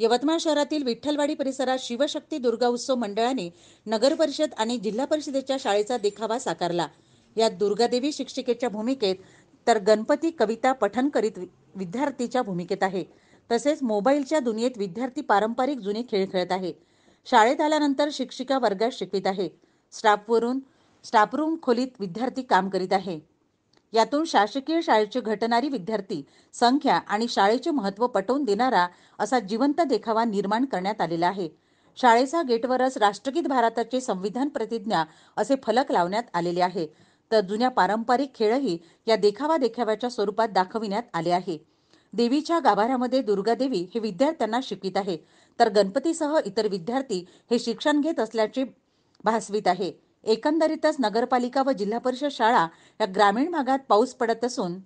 यवतमाळ शहरातील विठ्ठलवाडी परिसरात शिवशक्ती दुर्गा उत्सव मंडळाने नगर परिषद आणि जिल्हा परिषदेच्या शाळेचा देखावा साकारला यात दुर्गादेवी शिक्षिकेच्या भूमिकेत तर गणपती कविता पठन करीत विद्यार्थीच्या भूमिकेत आहे तसेच मोबाईलच्या दुनियेत विद्यार्थी पारंपरिक जुने खेळ खेळत आहे शाळेत आल्यानंतर शिक्षिका वर्गात शिकवित आहे स्टाफवरून स्टाफरूम खोलीत विद्यार्थी काम करीत आहे यातून शासकीय शाळेचे घटणारी विद्यार्थी संख्या आणि शाळेचे महत्त्व पटवून देणारा असा जिवंत देखावा निर्माण करण्यात आलेला आहे शाळेचा गेटवरच राष्ट्रगीत भारताचे संविधान प्रतिज्ञा असे फलक लावण्यात आलेले आहे तर जुन्या पारंपरिक खेळही या देखावा देखाव्याच्या स्वरूपात दाखविण्यात आले आहे देवीच्या गाभाऱ्यामध्ये दुर्गादेवी हे विद्यार्थ्यांना शिकवित आहे तर गणपतीसह इतर विद्यार्थी हे शिक्षण घेत असल्याचे भासवित आहे एकंदरीतच नगरपालिका व जिल्हा परिषद शाळा या ग्रामीण भागात पाऊस पडत असून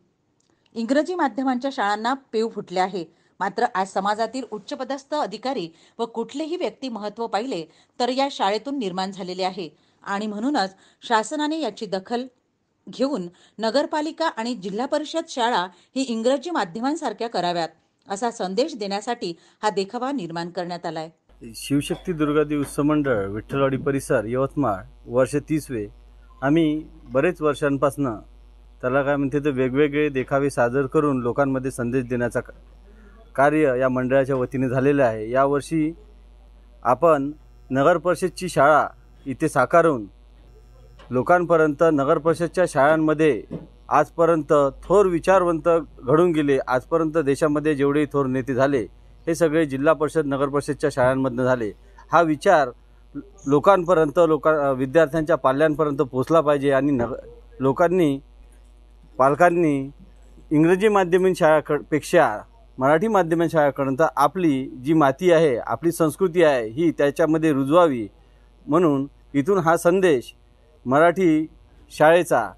इंग्रजी माध्यमांच्या शाळांना पीव फुटले आहे मात्र आज समाजातील उच्चपदस्थ अधिकारी व कुठलेही व्यक्ती महत्त्व पाहिले तर या शाळेतून निर्माण झालेले आहे आणि म्हणूनच शासनाने याची दखल घेऊन नगरपालिका आणि जिल्हा परिषद शाळा ही इंग्रजी माध्यमांसारख्या कराव्यात असा संदेश देण्यासाठी हा देखावा निर्माण करण्यात आलाय शिवशक्ती दुर्गादेवी उत्सव मंडळ विठ्ठलवाडी परिसर यवतमाळ वर्ष तीसवे आम्ही बरेच वर्षांपासून त्याला काय म्हणते तर वेगवेगळे देखावे सादर करून लोकांमध्ये संदेश देण्याचा कार्य या मंडळाच्या वतीने झालेलं आहे यावर्षी आपण नगरपरिषदची शाळा इथे साकारून लोकांपर्यंत नगरपरिषदच्या शाळांमध्ये आजपर्यंत थोर विचारवंत घडून गेले आजपर्यंत देशामध्ये जेवढे थोर नेते झाले हे सगळे जिल्हा परिषद नगर परिषदच्या शाळांमधनं झाले हा विचार लोकांपर्यंत लोका विद्यार्थ्यांच्या पाल्यांपर्यंत पोचला पाहिजे आणि नग लोकांनी पालकांनी इंग्रजी माध्यमिक शाळाकडपेक्षा मराठी माध्यमिक शाळाकडंत आपली जी माती आहे आपली संस्कृती आहे ही त्याच्यामध्ये रुजवावी म्हणून इथून हा संदेश मराठी शाळेचा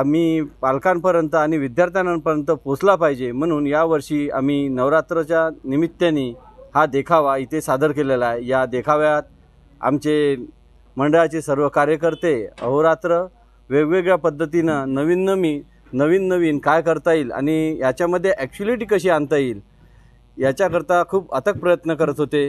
आम्ही पालकांपर्यंत आणि विद्यार्थ्यांपर्यंत पोचला पाहिजे म्हणून यावर्षी आम्ही नवरात्राच्या निमित्ताने हा देखावा इथे सादर केलेला आहे या देखाव्यात आमचे मंडळाचे सर्व कार्यकर्ते अहोरात्र वेगवेगळ्या पद्धतीनं नवीन नवी नवीन नवीन काय करता येईल आणि याच्यामध्ये ॲक्च्युलिटी कशी आणता येईल याच्याकरता खूप अथक प्रयत्न करत होते